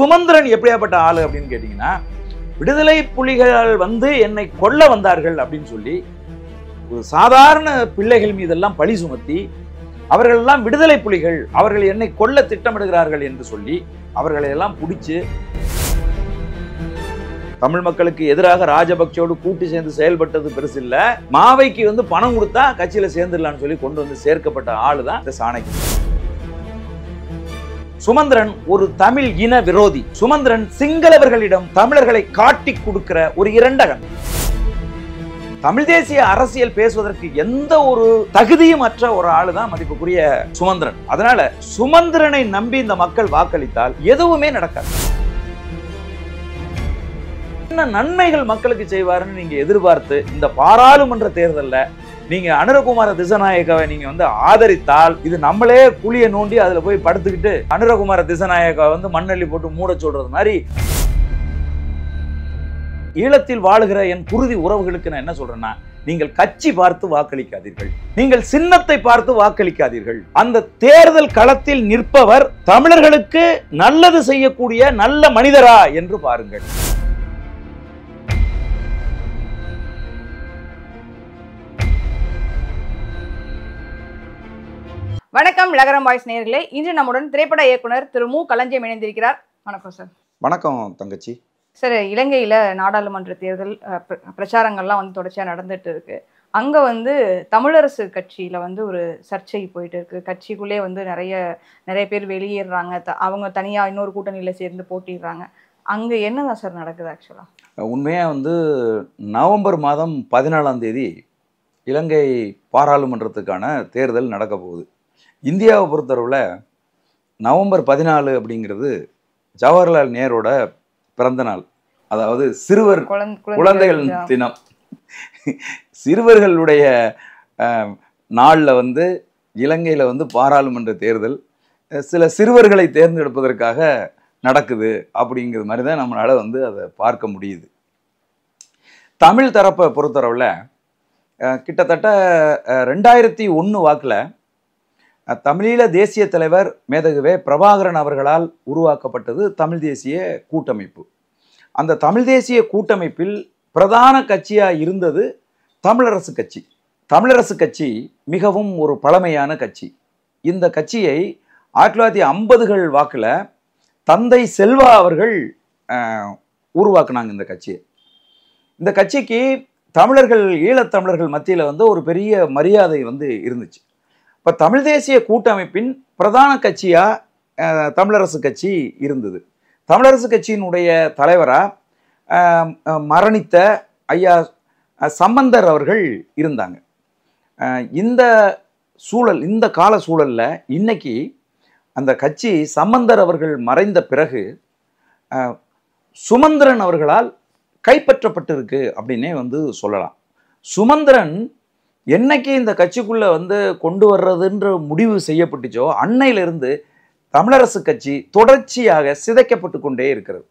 சுமந்திரன் எப்படியாப்பட்ட ஆளு அப்படின்னு கேட்டீங்கன்னா விடுதலை புலிகள் வந்து என்னை கொல்ல வந்தார்கள் அப்படின்னு சொல்லி ஒரு சாதாரண பிள்ளைகள் மீதெல்லாம் பழி சுமத்தி அவர்கள் எல்லாம் விடுதலை புலிகள் அவர்கள் என்னை கொல்ல திட்டமிடுகிறார்கள் என்று சொல்லி அவர்களை எல்லாம் பிடிச்சு தமிழ் மக்களுக்கு எதிராக ராஜபக்சோடு கூட்டி சேர்ந்து செயல்பட்டது பெருசு இல்ல மாவைக்கு வந்து பணம் கொடுத்தா கட்சியில சேர்ந்துடலாம்னு சொல்லி கொண்டு வந்து சேர்க்கப்பட்ட ஆளு தான் இந்த சாணக்கி சுமந்திரன் ஒரு தமிழ் இன விரோதி சுமந்திரன் சிங்களவர்களிடம் தமிழர்களை காட்டி கொடுக்கிற ஒரு இரண்டகன் தமிழ் தேசிய அரசியல் பேசுவதற்கு எந்த ஒரு தகுதியும் அற்ற ஒரு ஆளுதான் மதிப்புக்குரிய சுமந்திரன் அதனால சுமந்திரனை நம்பி இந்த மக்கள் வாக்களித்தால் எதுவுமே நடக்காது என்ன நன்மைகள் மக்களுக்கு செய்வாருன்னு நீங்க எதிர்பார்த்து இந்த பாராளுமன்ற தேர்தலில் நீங்க அனுரகுமார திசநாயகாவை நீங்க வந்து ஆதரித்தால் இது நம்மளே குழியை நோண்டி அதுல போய் படுத்துக்கிட்டு அனுரகுமார திசநாயக்காவை வந்து மண்ணள்ளி போட்டு மூட சொல்றது மாதிரி ஈழத்தில் வாழுகிற என் குருதி உறவுகளுக்கு நான் என்ன சொல்றேன்னா நீங்கள் கட்சி பார்த்து வாக்களிக்காதீர்கள் நீங்கள் சின்னத்தை பார்த்து வாக்களிக்காதீர்கள் அந்த தேர்தல் களத்தில் நிற்பவர் தமிழர்களுக்கு நல்லது செய்யக்கூடிய நல்ல மனிதரா என்று பாருங்கள் வணக்கம் லகரம் வாய்ஸ் நேர்களே இன்று நம்முடன் திரைப்பட இயக்குனர் திரு மு களஞ்சியம் இணைந்திருக்கிறார் வணக்கம் சார் வணக்கம் தங்கச்சி சார் இலங்கையில் நாடாளுமன்ற தேர்தல் பிரச்சாரங்கள்லாம் வந்து தொடர்ச்சியாக நடந்துட்டு இருக்கு அங்கே வந்து தமிழரசு கட்சியில் வந்து ஒரு சர்ச்சை போயிட்டு இருக்கு கட்சிக்குள்ளே வந்து நிறைய நிறைய பேர் வெளியேறாங்க த அவங்க தனியாக இன்னொரு கூட்டணியில் சேர்ந்து போட்டிடுறாங்க அங்கே என்னதான் சார் நடக்குது ஆக்சுவலாக உண்மையாக வந்து நவம்பர் மாதம் பதினாலாம் தேதி இலங்கை பாராளுமன்றத்துக்கான தேர்தல் நடக்க போகுது இந்தியாவை பொறுத்தளவில் நவம்பர் பதினாலு அப்படிங்கிறது ஜவஹர்லால் நேரோட பிறந்த நாள் அதாவது சிறுவர் குழந்தைகள் தினம் சிறுவர்களுடைய நாளில் வந்து இலங்கையில் வந்து பாராளுமன்ற தேர்தல் சில சிறுவர்களை தேர்ந்தெடுப்பதற்காக நடக்குது அப்படிங்கிறது மாதிரி தான் நம்மளால் வந்து அதை பார்க்க முடியுது தமிழ் தரப்பை பொறுத்தளவில் கிட்டத்தட்ட ரெண்டாயிரத்தி ஒன்று வாக்கில் தமிழீழ தேசிய தலைவர் மேதகுவே பிரபாகரன் அவர்களால் உருவாக்கப்பட்டது தமிழ் தேசிய கூட்டமைப்பு அந்த தமிழ் தேசிய கூட்டமைப்பில் பிரதான கட்சியாக இருந்தது தமிழரசு கட்சி தமிழரசு கட்சி மிகவும் ஒரு பழமையான கட்சி இந்த கட்சியை ஆயிரத்தி தொள்ளாயிரத்தி ஐம்பதுகள் வாக்கில் தந்தை செல்வா அவர்கள் உருவாக்குனாங்க இந்த கட்சியை இந்த கட்சிக்கு தமிழர்கள் ஈழத்தமிழர்கள் மத்தியில் வந்து ஒரு பெரிய மரியாதை வந்து இருந்துச்சு இப்போ தமிழ் தேசிய கூட்டமைப்பின் பிரதான கட்சியாக தமிழரசு கட்சி இருந்தது தமிழரசு கட்சியினுடைய தலைவராக மரணித்த ஐயா சம்பந்தர் அவர்கள் இருந்தாங்க இந்த சூழல் இந்த கால சூழலில் இன்னைக்கு அந்த கட்சி சம்பந்தர் அவர்கள் மறைந்த பிறகு சுமந்திரன் அவர்களால் கைப்பற்றப்பட்டிருக்கு அப்படின்னே வந்து சொல்லலாம் சுமந்திரன் என்னைக்கு இந்த கட்சிக்குள்ளே வந்து கொண்டு வர்றதுன்ற முடிவு செய்யப்பட்டுச்சோ அன்னையிலிருந்து தமிழரசு கட்சி தொடர்ச்சியாக சிதைக்கப்பட்டு கொண்டே இருக்கிறது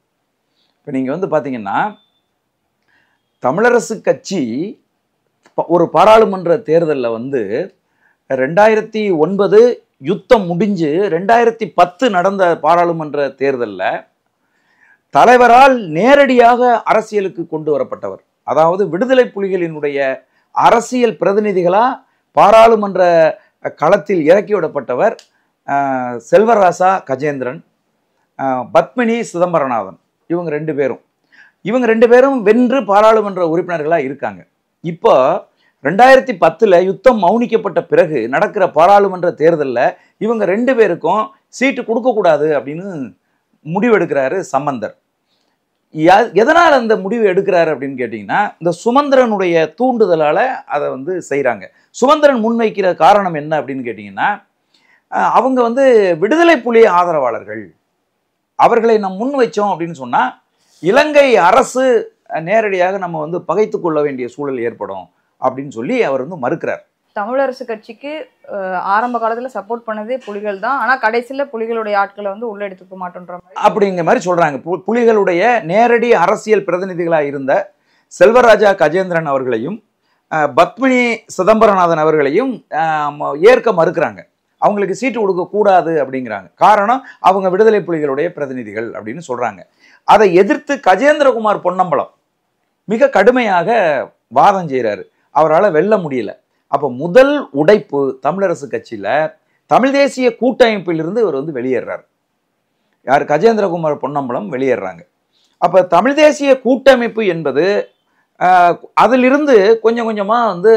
இப்போ நீங்கள் வந்து பார்த்தீங்கன்னா தமிழரசு கட்சி ஒரு பாராளுமன்ற தேர்தலில் வந்து ரெண்டாயிரத்தி ஒன்பது யுத்தம் முடிஞ்சு ரெண்டாயிரத்தி பத்து நடந்த பாராளுமன்ற தேர்தலில் தலைவரால் நேரடியாக அரசியலுக்கு கொண்டு வரப்பட்டவர் அதாவது விடுதலை புலிகளினுடைய அரசியல் பிரதிநிதிகளாக பாராளுமன்ற களத்தில் இறக்கி விடப்பட்டவர் செல்வராசா கஜேந்திரன் பத்மினி சிதம்பரநாதன் இவங்க ரெண்டு பேரும் இவங்க ரெண்டு பேரும் வென்று பாராளுமன்ற உறுப்பினர்களாக இருக்காங்க இப்போ ரெண்டாயிரத்தி பத்தில் யுத்தம் மௌனிக்கப்பட்ட பிறகு நடக்கிற பாராளுமன்ற தேர்தலில் இவங்க ரெண்டு பேருக்கும் சீட்டு கொடுக்கக்கூடாது அப்படின்னு முடிவெடுக்கிறாரு சம்பந்தர் எதனால் அந்த முடிவு எடுக்கிறாரு அப்படின்னு கேட்டிங்கன்னா இந்த சுமந்திரனுடைய தூண்டுதலால் அதை வந்து செய்கிறாங்க சுமந்திரன் முன்வைக்கிற காரணம் என்ன அப்படின்னு கேட்டிங்கன்னா அவங்க வந்து விடுதலை புலி ஆதரவாளர்கள் அவர்களை நம் முன் வைச்சோம் அப்படின்னு சொன்னால் இலங்கை அரசு நேரடியாக நம்ம வந்து பகைத்து கொள்ள வேண்டிய சூழல் ஏற்படும் அப்படின்னு சொல்லி அவர் வந்து மறுக்கிறார் தமிழரசு கட்சிக்கு ஆரம்ப காலத்தில் சப்போர்ட் பண்ணதே புலிகள் தான் ஆனால் கடைசியில் புலிகளுடைய ஆட்களை வந்து உள்ள எடுத்துக்க மாட்டோன்ற அப்படிங்க அப்படிங்கிற மாதிரி சொல்கிறாங்க புலிகளுடைய நேரடி அரசியல் பிரதிநிதிகளாக இருந்த செல்வராஜா கஜேந்திரன் அவர்களையும் பத்மினி சிதம்பரநாதன் அவர்களையும் ஏற்க மறுக்கிறாங்க அவங்களுக்கு சீட்டு கொடுக்கக்கூடாது அப்படிங்கிறாங்க காரணம் அவங்க விடுதலை புலிகளுடைய பிரதிநிதிகள் அப்படின்னு சொல்கிறாங்க அதை எதிர்த்து கஜேந்திரகுமார் பொன்னம்பலம் மிக கடுமையாக வாதம் செய்கிறாரு அவரால் வெல்ல முடியலை அப்போ முதல் உடைப்பு தமிழரசு கட்சியில் தமிழ் தேசிய கூட்டமைப்பிலிருந்து இவர் வந்து வெளியேறார் யார் கஜேந்திரகுமார் பொன்னம்பலம் வெளியேறாங்க அப்போ தமிழ் தேசிய கூட்டமைப்பு என்பது அதிலிருந்து கொஞ்சம் கொஞ்சமாக வந்து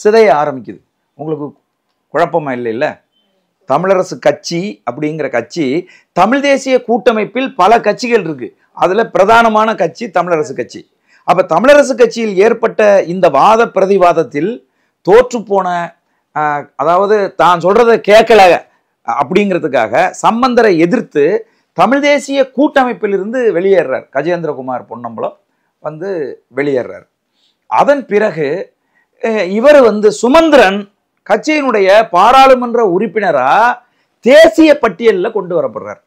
சிதைய ஆரம்பிக்குது உங்களுக்கு குழப்பமாக இல்லை இல்லை தமிழரசு கட்சி அப்படிங்கிற கட்சி தமிழ் தேசிய கூட்டமைப்பில் பல கட்சிகள் இருக்குது அதில் பிரதானமான கட்சி தமிழரசு கட்சி அப்போ தமிழரசு கட்சியில் ஏற்பட்ட இந்த வாத பிரதிவாதத்தில் தோற்றுப்போன அதாவது தான் சொல்கிறத கேட்கல அப்படிங்கிறதுக்காக சம்பந்தரை எதிர்த்து தமிழ் தேசிய கூட்டமைப்பிலிருந்து வெளியேறார் கஜேந்திரகுமார் பொன்னம்பலம் வந்து வெளியேறார் அதன் பிறகு இவர் வந்து சுமந்திரன் கட்சியினுடைய பாராளுமன்ற உறுப்பினராக தேசிய பட்டியலில் கொண்டு வரப்படுறார்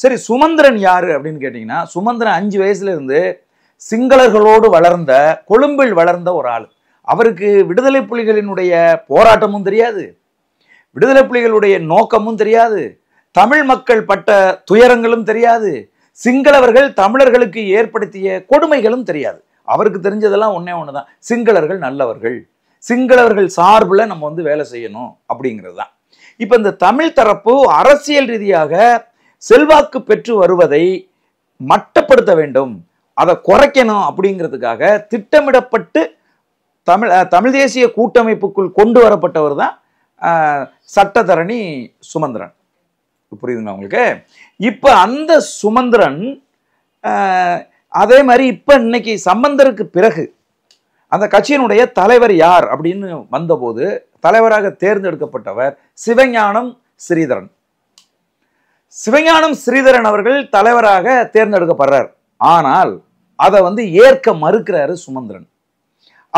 சரி சுமந்திரன் யார் அப்படின்னு கேட்டிங்கன்னா சுமந்திரன் அஞ்சு வயசுலேருந்து சிங்களர்களோடு வளர்ந்த கொழும்பில் வளர்ந்த ஒரு ஆள் அவருக்கு விடுதலை புலிகளினுடைய போராட்டமும் தெரியாது விடுதலை புலிகளுடைய நோக்கமும் தெரியாது தமிழ் மக்கள் பட்ட துயரங்களும் தெரியாது சிங்களவர்கள் தமிழர்களுக்கு ஏற்படுத்திய கொடுமைகளும் தெரியாது அவருக்கு தெரிஞ்சதெல்லாம் ஒன்றே ஒன்று தான் சிங்களர்கள் நல்லவர்கள் சிங்களவர்கள் சார்பில் நம்ம வந்து வேலை செய்யணும் அப்படிங்கிறது தான் இப்போ இந்த தமிழ் தரப்பு அரசியல் ரீதியாக செல்வாக்கு பெற்று வருவதை மட்டப்படுத்த வேண்டும் அதை குறைக்கணும் அப்படிங்கிறதுக்காக திட்டமிடப்பட்டு தமிழ் தமிழ் தேசிய கூட்டமைப்புக்குள் கொண்டு வரப்பட்டவர் தான் சட்டத்தரணி சுமந்திரன் புரியுதுங்களா உங்களுக்கு இப்போ அந்த சுமந்திரன் அதே மாதிரி இப்போ இன்னைக்கு சம்பந்தருக்கு பிறகு அந்த கட்சியினுடைய தலைவர் யார் அப்படின்னு வந்தபோது தலைவராக தேர்ந்தெடுக்கப்பட்டவர் சிவஞானம் ஸ்ரீதரன் சிவஞானம் ஸ்ரீதரன் அவர்கள் தலைவராக தேர்ந்தெடுக்கப்படுறார் ஆனால் அதை வந்து ஏற்க மறுக்கிறாரு சுமந்திரன்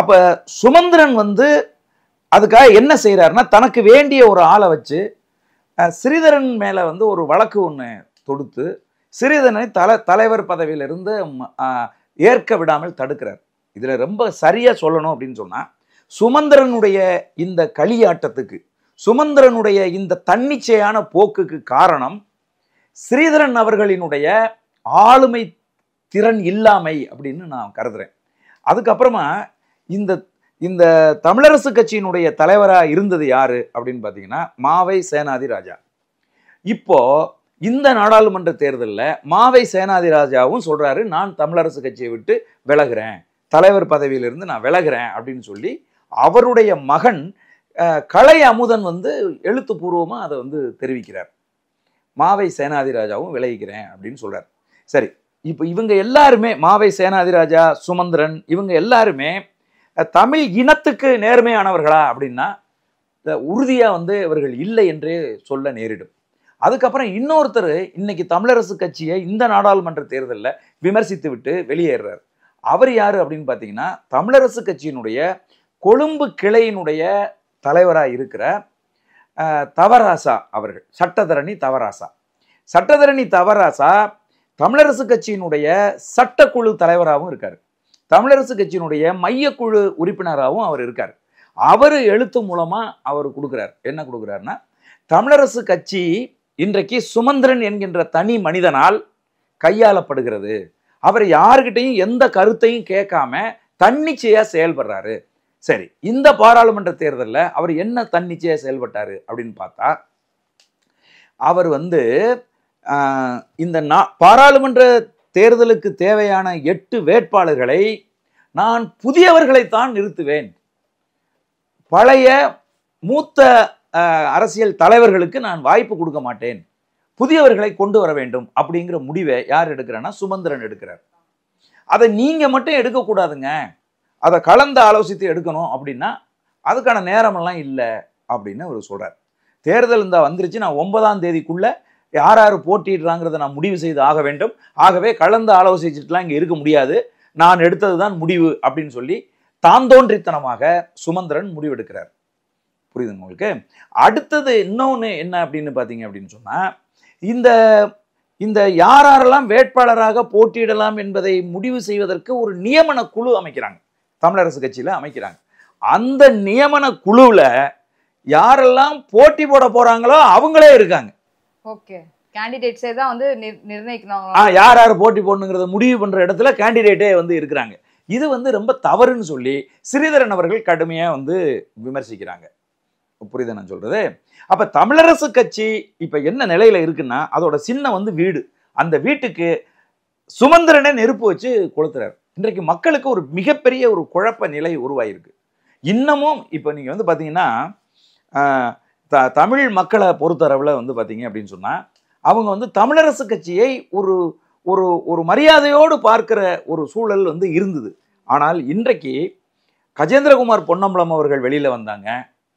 அப்போ சுமந்திரன் வந்து அதுக்காக என்ன செய்கிறாருன்னா தனக்கு வேண்டிய ஒரு ஆளை வச்சு ஸ்ரீதரன் மேலே வந்து ஒரு வழக்கு ஒன்று தொடுத்து ஸ்ரீதரனை தல தலைவர் பதவியிலிருந்து ஏற்க விடாமல் தடுக்கிறார் இதில் ரொம்ப சரியாக சொல்லணும் அப்படின்னு சொன்னால் சுமந்திரனுடைய இந்த களியாட்டத்துக்கு சுமந்திரனுடைய இந்த தன்னிச்சையான போக்குக்கு காரணம் ஸ்ரீதரன் அவர்களினுடைய ஆளுமை திறன் இல்லாமை அப்படின்னு நான் கருதுகிறேன் அதுக்கப்புறமா இந்த இந்த தமிழரசு கட்சியினுடைய தலைவராக இருந்தது யாரு அப்படின்னு பார்த்தீங்கன்னா மாவை சேனாதி ராஜா இப்போ இந்த நாடாளுமன்ற தேர்தலில் மாவை சேனாதி ராஜாவும் சொல்கிறாரு நான் தமிழரசு கட்சியை விட்டு விலகிறேன் தலைவர் பதவியிலிருந்து நான் விலகிறேன் அப்படின்னு சொல்லி அவருடைய மகன் கலை அமுதன் வந்து எழுத்துப்பூர்வமாக அதை வந்து தெரிவிக்கிறார் மாவை சேனாதி ராஜாவும் விலகிக்கிறேன் அப்படின்னு சொல்கிறார் சரி இப்போ இவங்க எல்லாருமே மாவை சேனாதிராஜா சுமந்திரன் இவங்க எல்லாருமே தமிழ் இனத்துக்கு நேர்மையானவர்களா அப்படின்னா உறுதியாக வந்து இவர்கள் இல்லை என்றே சொல்ல நேரிடும் அதுக்கப்புறம் இன்னொருத்தர் இன்னைக்கு தமிழரசு கட்சியை இந்த நாடாளுமன்ற தேர்தலில் விமர்சித்து விட்டு வெளியேறுறார் அவர் யார் அப்படின்னு பார்த்தீங்கன்னா தமிழரசு கட்சியினுடைய கொழும்பு கிளையினுடைய தலைவராக இருக்கிற தவராசா அவர்கள் சட்டத்தரணி தவராசா சட்டத்தரணி தவராசா தமிழரசு கட்சியினுடைய சட்டக்குழு தலைவராகவும் இருக்கார் தமிழரசு கட்சியினுடைய மையக்குழு உறுப்பினராகவும் அவர் இருக்கார் அவர் எழுத்து மூலமாக அவர் கொடுக்குறார் என்ன கொடுக்குறாருன்னா தமிழரசு கட்சி இன்றைக்கு சுமந்திரன் என்கின்ற தனி மனிதனால் கையாளப்படுகிறது அவர் யாருக்கிட்டையும் எந்த கருத்தையும் கேட்காம தன்னிச்சையாக செயல்படுறாரு சரி இந்த பாராளுமன்ற தேர்தலில் அவர் என்ன தன்னிச்சையாக செயல்பட்டார் அப்படின்னு பார்த்தா அவர் வந்து இந்த நா பாராளுமன்ற தேர்தலுக்கு தேவையான எட்டு வேட்பாளர்களை நான் புதியவர்களைத்தான் நிறுத்துவேன் பழைய மூத்த அரசியல் தலைவர்களுக்கு நான் வாய்ப்பு கொடுக்க மாட்டேன் புதியவர்களை கொண்டு வர வேண்டும் அப்படிங்கிற முடிவை யார் எடுக்கிறேன்னா சுமந்திரன் எடுக்கிறார் அதை நீங்கள் மட்டும் எடுக்கக்கூடாதுங்க அதை கலந்து ஆலோசித்து எடுக்கணும் அப்படின்னா அதுக்கான நேரமெல்லாம் இல்லை அப்படின்னு அவர் சொல்கிறார் தேர்தல் இருந்தால் வந்துருச்சு நான் ஒன்பதாம் தேதிக்குள்ளே யார் யார் போட்டிடுறாங்கிறத நான் முடிவு செய்து ஆக வேண்டும் ஆகவே கலந்து ஆலோசிச்சுட்டுலாம் இங்கே இருக்க முடியாது நான் எடுத்தது தான் முடிவு அப்படின்னு சொல்லி தாந்தோன்றித்தனமாக சுமந்திரன் முடிவெடுக்கிறார் புரியுதுங்க உங்களுக்கு அடுத்தது இன்னொன்று என்ன அப்படின்னு பார்த்தீங்க அப்படின்னு சொன்னால் இந்த இந்த யார் யாரெல்லாம் வேட்பாளராக போட்டியிடலாம் என்பதை முடிவு செய்வதற்கு ஒரு நியமன குழு அமைக்கிறாங்க தமிழரசு கட்சியில் அமைக்கிறாங்க அந்த நியமன குழுவில் யாரெல்லாம் போட்டி போட போகிறாங்களோ அவங்களே இருக்காங்க ஓகே கேண்டிடேட்ஸே தான் வந்து நிர்ணயிக்கணும் ஆ யார் யார் போட்டி போடணுங்கிறத முடிவு பண்ணுற இடத்துல கேண்டிடேட்டே வந்து இருக்கிறாங்க இது வந்து ரொம்ப தவறுன்னு சொல்லி ஸ்ரீதரன் அவர்கள் கடுமையாக வந்து விமர்சிக்கிறாங்க புரியுது நான் சொல்கிறது அப்போ தமிழரசு கட்சி இப்போ என்ன நிலையில் இருக்குன்னா அதோட சின்னம் வந்து வீடு அந்த வீட்டுக்கு சுமந்திரனை நெருப்பு வச்சு கொளுத்துறாரு இன்றைக்கு மக்களுக்கு ஒரு மிகப்பெரிய ஒரு குழப்ப நிலை உருவாயிருக்கு இன்னமும் இப்போ நீங்கள் வந்து பார்த்தீங்கன்னா த தமிழ் மக்களை பொறுத்தளவில் வந்து பார்த்தீங்க அப்படின்னு சொன்னால் அவங்க வந்து தமிழரசு கட்சியை ஒரு ஒரு ஒரு மரியாதையோடு பார்க்குற ஒரு சூழல் வந்து இருந்தது ஆனால் இன்றைக்கு கஜேந்திரகுமார் பொன்னம்பலம் அவர்கள் வெளியில் வந்தாங்க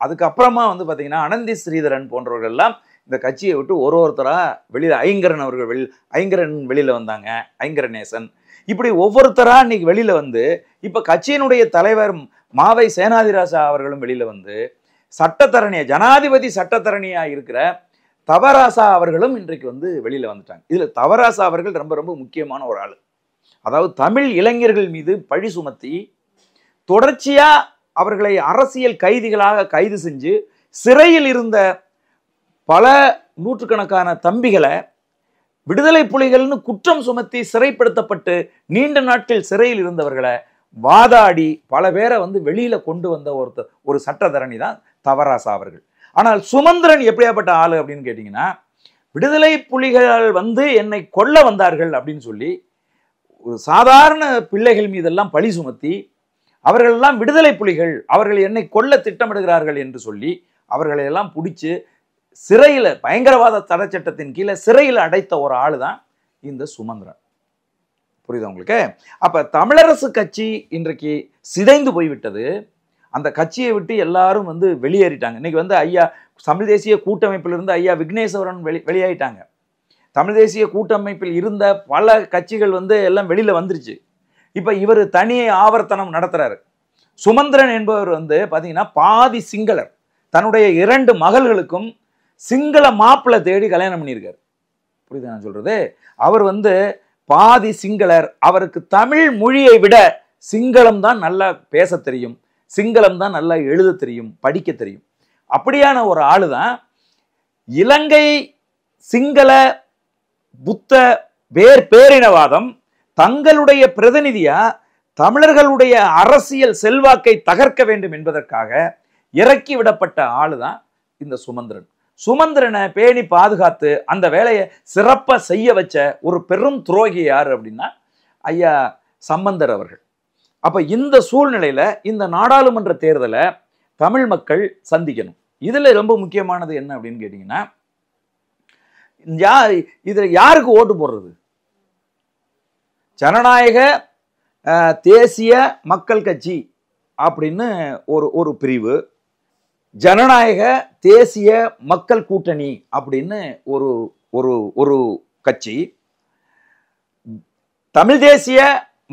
அதுக்கப்புறமா வந்து பார்த்திங்கன்னா அனந்தி ஸ்ரீதரன் போன்றவர்கள்லாம் இந்த கட்சியை விட்டு ஒரு ஒருத்தராக வெளியில் ஐங்கரன் அவர்கள் வெளி ஐங்கரன் வெளியில் வந்தாங்க ஐங்கரநேசன் இப்படி ஒவ்வொருத்தராக இன்னைக்கு வெளியில் வந்து இப்போ கட்சியினுடைய தலைவர் மாவை சேனாதிராசா அவர்களும் வெளியில் வந்து சட்டத்தரணியை ஜனாதிபதி சட்டத்தரணியாக இருக்கிற தவராசா அவர்களும் இன்றைக்கு வந்து வெளியில் வந்துட்டாங்க இதில் தவராசா அவர்கள் ரொம்ப ரொம்ப முக்கியமான ஒரு ஆள் அதாவது தமிழ் இளைஞர்கள் மீது பழி சுமத்தி தொடர்ச்சியாக அவர்களை அரசியல் கைதிகளாக கைது செஞ்சு சிறையில் இருந்த பல நூற்றுக்கணக்கான தம்பிகளை விடுதலை புலிகள்னு குற்றம் சுமத்தி சிறைப்படுத்தப்பட்டு நீண்ட நாட்கள் சிறையில் இருந்தவர்களை வாதாடி பல பேரை வந்து வெளியில் கொண்டு வந்த ஒருத்தர் ஒரு சட்டத்தரணி தான் தவராசா அவர்கள் ஆனால் சுமந்திரன் எப்படியாப்பட்ட ஆள் அப்படின்னு கேட்டிங்கன்னா விடுதலை புலிகள் வந்து என்னை கொல்ல வந்தார்கள் அப்படின்னு சொல்லி ஒரு சாதாரண பிள்ளைகள் மீதெல்லாம் பழி சுமத்தி அவர்களெல்லாம் விடுதலை புலிகள் அவர்கள் என்னை கொல்ல திட்டமிடுகிறார்கள் என்று சொல்லி அவர்களையெல்லாம் பிடிச்சி சிறையில் பயங்கரவாத தடை சட்டத்தின் கீழே சிறையில் அடைத்த ஒரு ஆள் தான் இந்த சுமந்திரன் புரியுதா உங்களுக்கு அப்போ தமிழரசு கட்சி இன்றைக்கு சிதைந்து போய்விட்டது அந்த கட்சியை விட்டு எல்லாரும் வந்து வெளியேறிட்டாங்க இன்றைக்கி வந்து ஐயா தமிழ் தேசிய கூட்டமைப்பிலிருந்து ஐயா விக்னேஸ்வரன் வெளி வெளியாயிட்டாங்க தமிழ் தேசிய கூட்டமைப்பில் இருந்த பல கட்சிகள் வந்து எல்லாம் வெளியில் வந்துருச்சு இப்போ இவர் தனியை ஆவர்த்தனம் நடத்துகிறாரு சுமந்திரன் என்பவர் வந்து பார்த்தீங்கன்னா பாதி சிங்களர் தன்னுடைய இரண்டு மகள்களுக்கும் சிங்கள மாப்பிள்ளை தேடி கல்யாணம் பண்ணியிருக்காரு புரியுது நான் சொல்கிறது அவர் வந்து பாதி சிங்களர் அவருக்கு தமிழ் மொழியை விட சிங்களம் தான் நல்லா பேச தெரியும் சிங்களம் தான் நல்லா எழுத தெரியும் படிக்க தெரியும் அப்படியான ஒரு ஆள் தான் இலங்கை சிங்கள புத்த பேர் பேரினவாதம் தங்களுடைய பிரதிநிதியா தமிழர்களுடைய அரசியல் செல்வாக்கை தகர்க்க வேண்டும் என்பதற்காக இறக்கி விடப்பட்ட ஆள் தான் இந்த சுமந்திரன் சுமந்திரனை பேணி பாதுகாத்து அந்த வேலையை சிறப்பாக செய்ய வச்ச ஒரு பெரும் துரோகி யார் அப்படின்னா ஐயா சம்பந்தர் அவர்கள் அப்போ இந்த சூழ்நிலையில் இந்த நாடாளுமன்ற தேர்தலை தமிழ் மக்கள் சந்திக்கணும் இதில் ரொம்ப முக்கியமானது என்ன அப்படின்னு கேட்டிங்கன்னா யா இதில் யாருக்கு ஓட்டு போடுறது ஜனநாயக தேசிய மக்கள் கட்சி அப்படின்னு ஒரு ஒரு பிரிவு ஜனநாயக தேசிய மக்கள் கூட்டணி அப்படின்னு ஒரு ஒரு ஒரு கட்சி தமிழ் தேசிய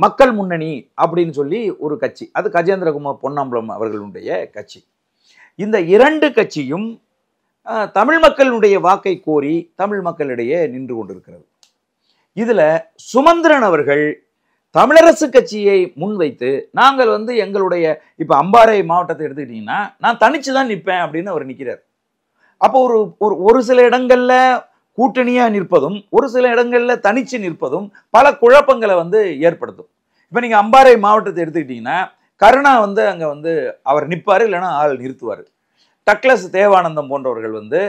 மக்கள் முன்னணி அப்படின்னு சொல்லி ஒரு கட்சி அது கஜேந்திரகுமார் பொன்னம்பலம் அவர்களுடைய கட்சி இந்த இரண்டு கட்சியும் தமிழ் மக்களுடைய வாக்கை கோரி தமிழ் மக்களிடையே நின்று கொண்டிருக்கிறது இதில் சுமந்திரன் அவர்கள் தமிழரசு கட்சியை முன்வைத்து நாங்கள் வந்து எங்களுடைய இப்போ அம்பாறை மாவட்டத்தை எடுத்துக்கிட்டிங்கன்னா நான் தனிச்சு தான் நிற்பேன் அப்படின்னு அவர் நிற்கிறார் அப்போ ஒரு ஒரு சில இடங்களில் கூட்டணியாக நிற்பதும் ஒரு சில இடங்களில் தனித்து நிற்பதும் பல குழப்பங்களை வந்து ஏற்படுத்தும் இப்போ நீங்கள் அம்பாறை மாவட்டத்தை எடுத்துக்கிட்டிங்கன்னா கருணா வந்து அங்கே வந்து அவர் நிற்பார் இல்லைன்னா ஆள் நிறுத்துவார் டக்ளஸ் தேவானந்தம் போன்றவர்கள் வந்து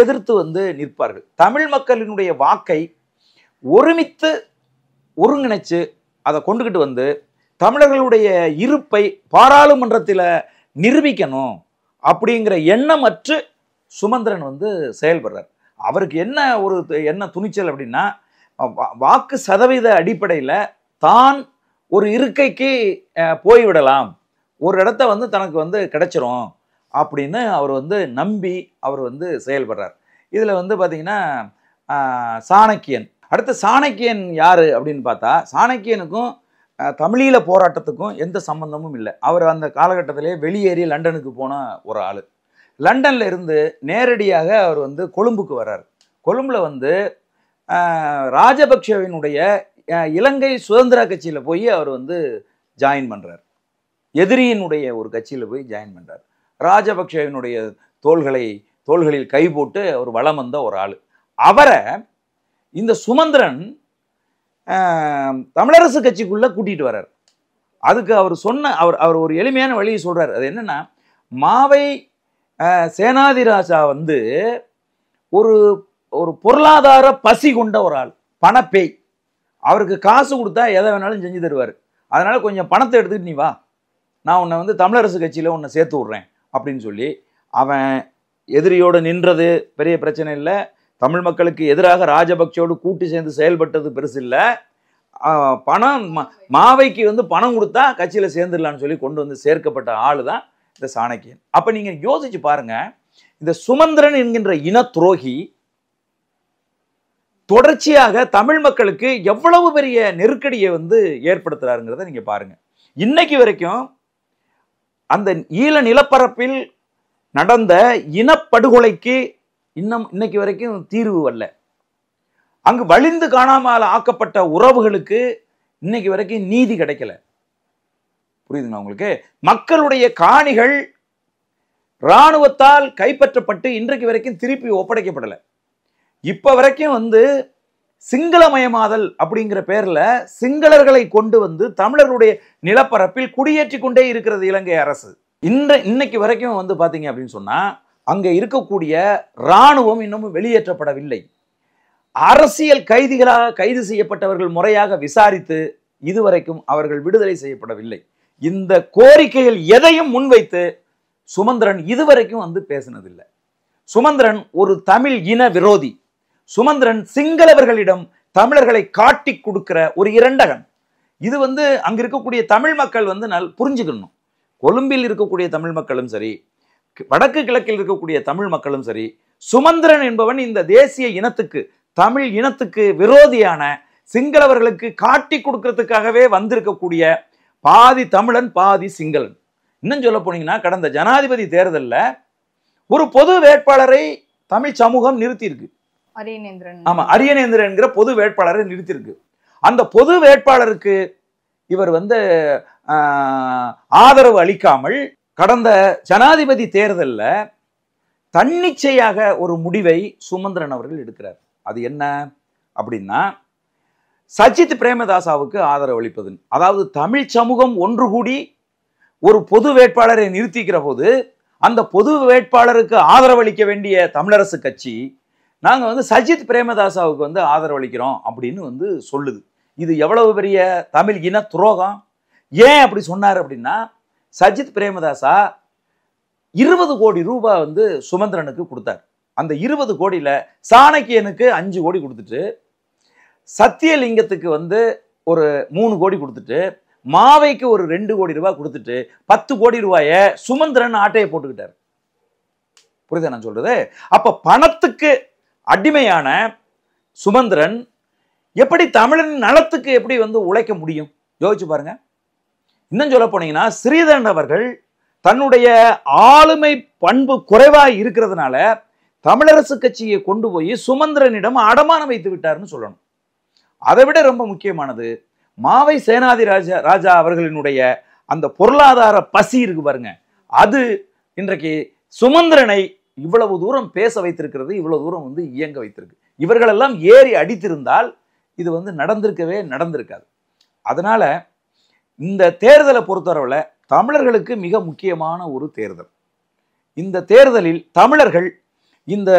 எதிர்த்து வந்து நிற்பார்கள் தமிழ் மக்களினுடைய வாக்கை ஒருமித்து ஒருங்கிணைச்சு அதை கொண்டுக்கிட்டு வந்து தமிழர்களுடைய இருப்பை பாராளுமன்றத்தில் நிரூபிக்கணும் அப்படிங்கிற எண்ணமற்று சுமந்திரன் வந்து செயல்படுறார் அவருக்கு என்ன ஒரு என்ன துணிச்சல் அப்படின்னா வாக்கு சதவீத அடிப்படையில் தான் ஒரு இருக்கைக்கு போய்விடலாம் ஒரு இடத்த வந்து தனக்கு வந்து கிடைச்சிரும் அப்படின்னு அவர் வந்து நம்பி அவர் வந்து செயல்படுறார் இதில் வந்து பார்த்திங்கன்னா சாணக்கியன் அடுத்து சாணக்கியன் யார் அப்படின்னு பார்த்தா சாணக்கியனுக்கும் தமிழீழ போராட்டத்துக்கும் எந்த சம்பந்தமும் இல்லை அவர் அந்த காலகட்டத்திலே வெளியேறி லண்டனுக்கு போன ஒரு ஆள் லண்டனில் இருந்து நேரடியாக அவர் வந்து கொழும்புக்கு வர்றார் கொழும்பில் வந்து ராஜபக்ஷவினுடைய இலங்கை சுதந்திர கட்சியில் போய் அவர் வந்து ஜாயின் பண்ணுறார் எதிரியினுடைய ஒரு கட்சியில் போய் ஜாயின் பண்ணுறார் ராஜபக்ஷவினுடைய தோள்களை தோள்களில் கை போட்டு அவர் வளம் வந்த ஒரு ஆள் அவரை இந்த சுமந்திரன் தமிழரசு கட்சிக்குள்ளே கூட்டிகிட்டு வர்றார் அதுக்கு அவர் சொன்ன அவர் அவர் ஒரு எளிமையான வழியை சொல்கிறார் அது என்னென்னா மாவை சேனாதிராஜா வந்து ஒரு ஒரு பொருளாதார பசி கொண்ட ஒரு ஆள் பணப்பேய் அவருக்கு காசு கொடுத்தா எதை வேணாலும் செஞ்சு தருவார் அதனால் கொஞ்சம் பணத்தை எடுத்துக்கிட்டு நீ வா நான் உன்னை வந்து தமிழரசு கட்சியில் உன்னை சேர்த்து விட்றேன் அப்படின்னு சொல்லி அவன் எதிரியோடு நின்றது பெரிய பிரச்சனை இல்லை தமிழ் மக்களுக்கு எதிராக ராஜபக்சோடு கூட்டு சேர்ந்து செயல்பட்டது பெருசு இல்லை பணம் மாவைக்கு வந்து பணம் கொடுத்தா கட்சியில் சேர்ந்துடலான்னு சொல்லி கொண்டு வந்து சேர்க்கப்பட்ட ஆள் தான் இந்த சாணக்கியன் அப்போ நீங்கள் யோசிச்சு பாருங்க இந்த சுமந்திரன் என்கின்ற இன துரோகி தொடர்ச்சியாக தமிழ் மக்களுக்கு எவ்வளவு பெரிய நெருக்கடியை வந்து ஏற்படுத்துறாருங்கிறத நீங்கள் பாருங்கள் இன்னைக்கு வரைக்கும் அந்த ஈழ நிலப்பரப்பில் நடந்த இனப்படுகொலைக்கு இன்னும் இன்னைக்கு வரைக்கும் தீர்வு அல்ல அங்கு வழிந்து காணாமல் ஆக்கப்பட்ட உறவுகளுக்கு இன்னைக்கு வரைக்கும் நீதி கிடைக்கல புரியுதுங்களா உங்களுக்கு மக்களுடைய காணிகள் இராணுவத்தால் கைப்பற்றப்பட்டு இன்றைக்கு வரைக்கும் திருப்பி ஒப்படைக்கப்படலை இப்போ வரைக்கும் வந்து சிங்களமயமாதல் அப்படிங்கிற பேரில் சிங்களர்களை கொண்டு வந்து தமிழர்களுடைய நிலப்பரப்பில் குடியேற்றி கொண்டே இருக்கிறது இலங்கை அரசு இந்த இன்னைக்கு வரைக்கும் வந்து பார்த்தீங்க அப்படின்னு சொன்னால் அங்கே இருக்கக்கூடிய இராணுவம் இன்னமும் வெளியேற்றப்படவில்லை அரசியல் கைதிகளாக கைது செய்யப்பட்டவர்கள் முறையாக விசாரித்து இதுவரைக்கும் அவர்கள் விடுதலை செய்யப்படவில்லை இந்த கோரிக்கையில் எதையும் முன்வைத்து சுமந்திரன் இதுவரைக்கும் வந்து பேசினதில்லை சுமந்திரன் ஒரு தமிழ் இன விரோதி சுமந்திரன் சிங்களவர்களிடம் தமிழர்களை காட்டி கொடுக்கிற ஒரு இரண்டகன் இது வந்து அங்க இருக்கக்கூடிய தமிழ் மக்கள் வந்து நல் புரிஞ்சுக்கணும் கொழும்பில் இருக்கக்கூடிய தமிழ் மக்களும் சரி வடக்கு கிழக்கில் இருக்கக்கூடிய தமிழ் மக்களும் சரி சுமந்திரன் என்பவன் இந்த தேசிய இனத்துக்கு தமிழ் இனத்துக்கு விரோதியான சிங்களவர்களுக்கு காட்டி கொடுக்கறதுக்காகவே வந்திருக்கக்கூடிய பாதி தமிழன் பாதி சிங்களன் இன்னும் சொல்ல போனீங்கன்னா கடந்த ஜனாதிபதி தேர்தலில் ஒரு பொது வேட்பாளரை தமிழ் சமூகம் நிறுத்தியிருக்கு அரியநேந்திரன் ஆமாம் அரியநேந்திரன் என்கிற பொது வேட்பாளரை நிறுத்தியிருக்கு அந்த பொது வேட்பாளருக்கு இவர் வந்து ஆதரவு அளிக்காமல் கடந்த ஜனாதிபதி தேர்தலில் தன்னிச்சையாக ஒரு முடிவை சுமந்திரன் அவர்கள் எடுக்கிறார் அது என்ன அப்படின்னா சஜித் பிரேமதாசாவுக்கு ஆதரவு அளிப்பது அதாவது தமிழ் சமூகம் ஒன்று கூடி ஒரு பொது வேட்பாளரை நிறுத்திக்கிற போது அந்த பொது வேட்பாளருக்கு ஆதரவளிக்க வேண்டிய தமிழரசு கட்சி நாங்கள் வந்து சஜித் பிரேமதாசாவுக்கு வந்து ஆதரவளிக்கிறோம் அப்படின்னு வந்து சொல்லுது இது எவ்வளவு பெரிய தமிழ் இன துரோகம் ஏன் அப்படி சொன்னார் அப்படின்னா சஜித் பிரேமதாசா இருபது கோடி ரூபாய் வந்து சுமந்திரனுக்கு கொடுத்தார் அந்த இருபது கோடியில் சாணக்கியனுக்கு அஞ்சு கோடி கொடுத்துட்டு சத்தியலிங்கத்துக்கு வந்து ஒரு மூணு கோடி கொடுத்துட்டு மாவைக்கு ஒரு ரெண்டு கோடி ரூபாய் கொடுத்துட்டு பத்து கோடி ரூபாயை சுமந்திரன் ஆட்டையை போட்டுக்கிட்டார் புரியுது நான் சொல்றது அப்போ பணத்துக்கு அடிமையான சுமந்திரன் எப்படி தமிழன் நலத்துக்கு எப்படி வந்து உழைக்க முடியும் யோசிச்சு பாருங்க இன்னும் சொல்ல போனீங்கன்னா ஸ்ரீதரன் அவர்கள் தன்னுடைய ஆளுமை பண்பு குறைவாக இருக்கிறதுனால தமிழரசு கட்சியை கொண்டு போய் சுமந்திரனிடம் அடமானம் வைத்து விட்டார்னு சொல்லணும் அதை விட ரொம்ப முக்கியமானது மாவை சேனாதி ராஜா ராஜா அவர்களினுடைய அந்த பொருளாதார பசி இருக்கு பாருங்க அது இன்றைக்கு சுமந்திரனை இவ்வளவு தூரம் பேச வைத்திருக்கிறது இவ்வளவு தூரம் வந்து இயங்க வைத்திருக்கு இவர்களெல்லாம் ஏறி அடித்திருந்தால் இது வந்து நடந்திருக்கவே நடந்திருக்காது அதனால் இந்த தேர்தலை பொறுத்தளவில் தமிழர்களுக்கு மிக முக்கியமான ஒரு தேர்தல் இந்த தேர்தலில் தமிழர்கள் இந்த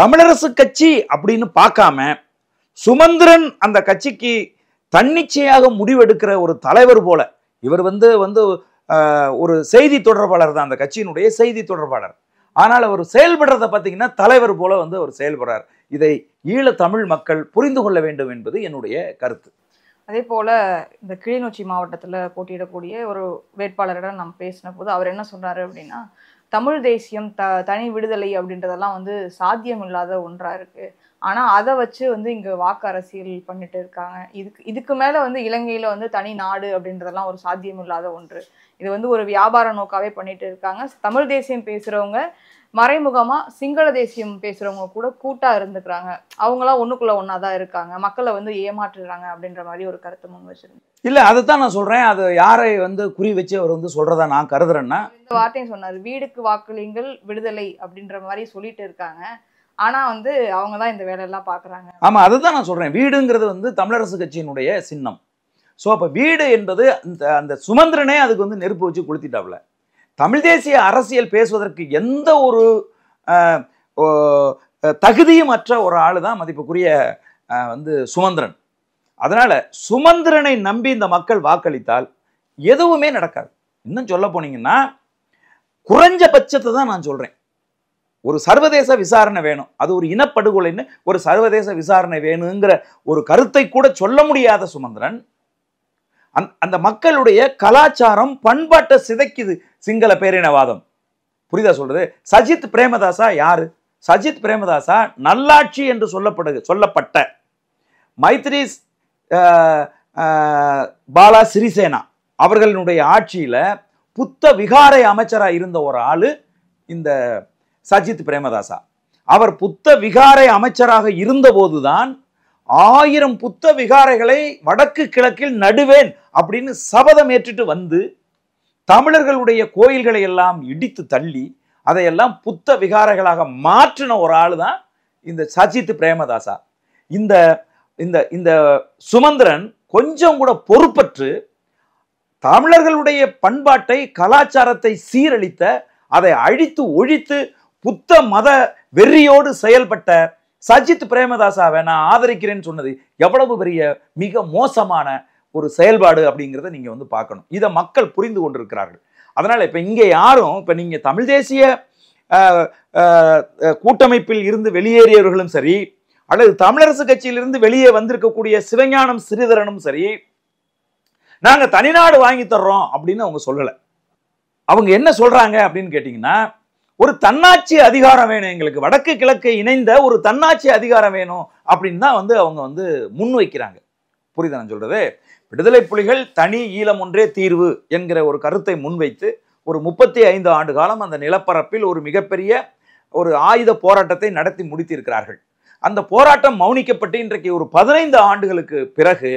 தமிழரசு கட்சி அப்படின்னு பார்க்காம சுமந்திரன் அந்த கட்சிக்கு தன்னிச்சையாக முடிவெடுக்கிற ஒரு தலைவர் போல இவர் வந்து வந்து ஒரு செய்தி தொடர்பாளர் தான் அந்த கட்சியினுடைய செய்தி தொடர்பாளர் ஆனால் அவர் செயல்படுறத பார்த்தீங்கன்னா தலைவர் போல வந்து அவர் செயல்படுறார் இதை ஈழ தமிழ் மக்கள் புரிந்து கொள்ள வேண்டும் என்பது என்னுடைய கருத்து அதே போல் இந்த கிளிநொச்சி மாவட்டத்தில் போட்டியிடக்கூடிய ஒரு வேட்பாளரிடம் நம்ம பேசின போது அவர் என்ன சொன்னார் அப்படின்னா தமிழ் தேசியம் த தனி விடுதலை அப்படின்றதெல்லாம் வந்து சாத்தியம் இல்லாத ஒன்றாக இருக்குது ஆனால் அதை வச்சு வந்து இங்கே வாக்கு அரசியல் பண்ணிட்டு இருக்காங்க இதுக்கு இதுக்கு மேலே வந்து இலங்கையில் வந்து தனி நாடு அப்படின்றதெல்லாம் ஒரு சாத்தியம் இல்லாத ஒன்று இது வந்து ஒரு வியாபார நோக்காவே பண்ணிட்டு இருக்காங்க தமிழ் தேசியம் பேசுகிறவங்க மறைமுகமாக சிங்கள தேசியம் பேசுகிறவங்க கூட கூட்டாக இருந்துக்கிறாங்க அவங்களாம் ஒன்றுக்குள்ளே ஒன்றா தான் இருக்காங்க மக்களை வந்து ஏமாற்றுறாங்க அப்படின்ற மாதிரி ஒரு கருத்து முன் வச்சுருந்தேன் இல்லை அதை தான் நான் சொல்கிறேன் அது யாரை வந்து குறி வச்சு அவர் வந்து சொல்கிறதா நான் கருதுறேன்னா இந்த வார்த்தையும் சொன்னார் வீடுக்கு வாக்குலிங்கள் விடுதலை அப்படின்ற மாதிரி சொல்லிட்டு இருக்காங்க ஆனால் வந்து அவங்க தான் இந்த வேலையெல்லாம் பார்க்குறாங்க ஆமாம் அதுதான் நான் சொல்கிறேன் வீடுங்கிறது வந்து தமிழரசு கட்சியினுடைய சின்னம் ஸோ அப்போ வீடு என்பது அந்த அந்த சுமந்திரனே அதுக்கு வந்து நெருப்பு வச்சு கொளுத்திட்டாப்புல தமிழ் தேசிய அரசியல் பேசுவதற்கு எந்த ஒரு தகுதியும் அற்ற ஒரு ஆள் தான் மதிப்புக்குரிய வந்து சுமந்திரன் அதனால் சுமந்திரனை நம்பி இந்த மக்கள் வாக்களித்தால் எதுவுமே நடக்காது இன்னும் சொல்ல போனீங்கன்னா குறைஞ்ச பட்சத்தை தான் நான் சொல்கிறேன் ஒரு சர்வதேச விசாரணை வேணும் அது ஒரு இனப்படுகொலைன்னு ஒரு சர்வதேச விசாரணை வேணுங்கிற ஒரு கருத்தை கூட சொல்ல முடியாத சுமந்திரன் அந் அந்த மக்களுடைய கலாச்சாரம் பண்பாட்டை சிதைக்குது சிங்கள பேரினவாதம் புரிதா சொல்றது சஜித் பிரேமதாசா யாரு சஜித் பிரேமதாசா நல்லாட்சி என்று சொல்லப்படுது சொல்லப்பட்ட மைத்ரி பாலா சிறிசேனா அவர்களினுடைய ஆட்சியில் புத்த விகாரை அமைச்சராக இருந்த ஒரு ஆள் இந்த சஜித் பிரேமதாசா அவர் புத்த விகாரை அமைச்சராக இருந்தபோதுதான் ஆயிரம் புத்த விகாரைகளை வடக்கு கிழக்கில் நடுவேன் அப்படின்னு சபதம் ஏற்றுட்டு வந்து தமிழர்களுடைய கோயில்களை எல்லாம் இடித்து தள்ளி அதையெல்லாம் புத்த விகாரைகளாக மாற்றின ஒரு ஆள் தான் இந்த சஜித் பிரேமதாசா இந்த இந்த இந்த சுமந்திரன் கொஞ்சம் கூட பொறுப்பற்று தமிழர்களுடைய பண்பாட்டை கலாச்சாரத்தை சீரழித்த அதை அழித்து ஒழித்து புத்த மத வெறியோடு செயல்பட்ட சஜித் பிரேமதாசாவை நான் ஆதரிக்கிறேன்னு சொன்னது எவ்வளவு பெரிய மிக மோசமான ஒரு செயல்பாடு அப்படிங்கிறத நீங்கள் வந்து பார்க்கணும் இதை மக்கள் புரிந்து கொண்டிருக்கிறார்கள் அதனால் இப்போ இங்கே யாரும் இப்போ நீங்கள் தமிழ் தேசிய கூட்டமைப்பில் இருந்து வெளியேறியவர்களும் சரி அல்லது தமிழரசு கட்சியிலிருந்து வெளியே வந்திருக்கக்கூடிய சிவஞானம் சிறிதரனும் சரி நாங்கள் தனிநாடு வாங்கி தர்றோம் அப்படின்னு அவங்க சொல்லலை அவங்க என்ன சொல்கிறாங்க அப்படின்னு கேட்டிங்கன்னா ஒரு தன்னாட்சி அதிகாரம் வேணும் எங்களுக்கு வடக்கு கிழக்கு இணைந்த ஒரு தன்னாட்சி அதிகாரம் வேணும் அப்படின்னு தான் வந்து அவங்க வந்து முன்வைக்கிறாங்க வைக்கிறாங்க நான் சொல்றது விடுதலை புலிகள் தனி ஈழம் ஒன்றே தீர்வு என்கிற ஒரு கருத்தை முன்வைத்து ஒரு முப்பத்தி ஐந்து ஆண்டு காலம் அந்த நிலப்பரப்பில் ஒரு மிகப்பெரிய ஒரு ஆயுத போராட்டத்தை நடத்தி முடித்திருக்கிறார்கள் அந்த போராட்டம் மௌனிக்கப்பட்டு இன்றைக்கு ஒரு பதினைந்து ஆண்டுகளுக்கு பிறகு